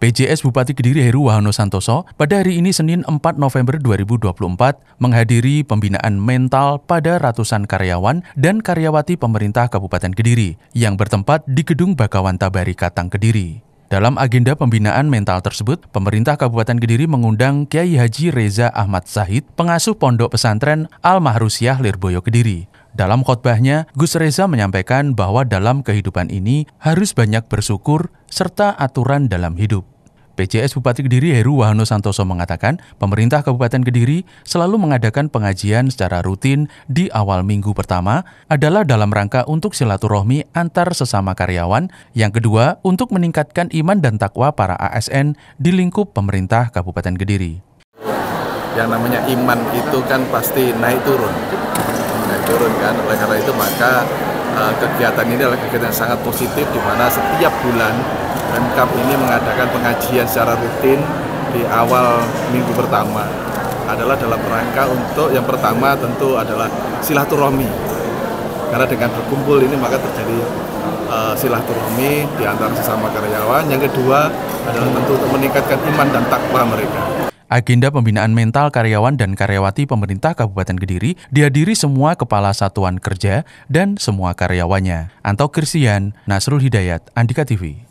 PJS Bupati Kediri Heru Wahono Santoso pada hari ini Senin 4 November 2024 menghadiri pembinaan mental pada ratusan karyawan dan karyawati pemerintah Kabupaten Kediri yang bertempat di Gedung Bakawan Tabari Katang Kediri. Dalam agenda pembinaan mental tersebut, pemerintah Kabupaten Kediri mengundang Kiai Haji Reza Ahmad Zahid, pengasuh pondok pesantren Al-Mahrusiyah Lirboyo Kediri. Dalam khotbahnya, Gus Reza menyampaikan bahwa dalam kehidupan ini harus banyak bersyukur serta aturan dalam hidup. PJS Bupati Kediri Heru Wahono Santoso mengatakan, pemerintah Kabupaten Kediri selalu mengadakan pengajian secara rutin di awal minggu pertama adalah dalam rangka untuk silaturahmi antar sesama karyawan, yang kedua untuk meningkatkan iman dan takwa para ASN di lingkup pemerintah Kabupaten Kediri. Yang namanya iman itu kan pasti naik turun. Naik turun kan, oleh karena itu maka eh, kegiatan ini adalah kegiatan yang sangat positif di mana setiap bulan Pemkap ini mengadakan pengajian secara rutin di awal minggu pertama adalah dalam rangka untuk yang pertama tentu adalah silaturahmi karena dengan berkumpul ini maka terjadi uh, silaturahmi di antara sesama karyawan yang kedua adalah tentu untuk meningkatkan iman dan takwa mereka Agenda pembinaan mental karyawan dan karyawati pemerintah Kabupaten Kediri dihadiri semua kepala satuan kerja dan semua karyawannya. Anto Kirsian, Nasrul Hidayat, Andika TV.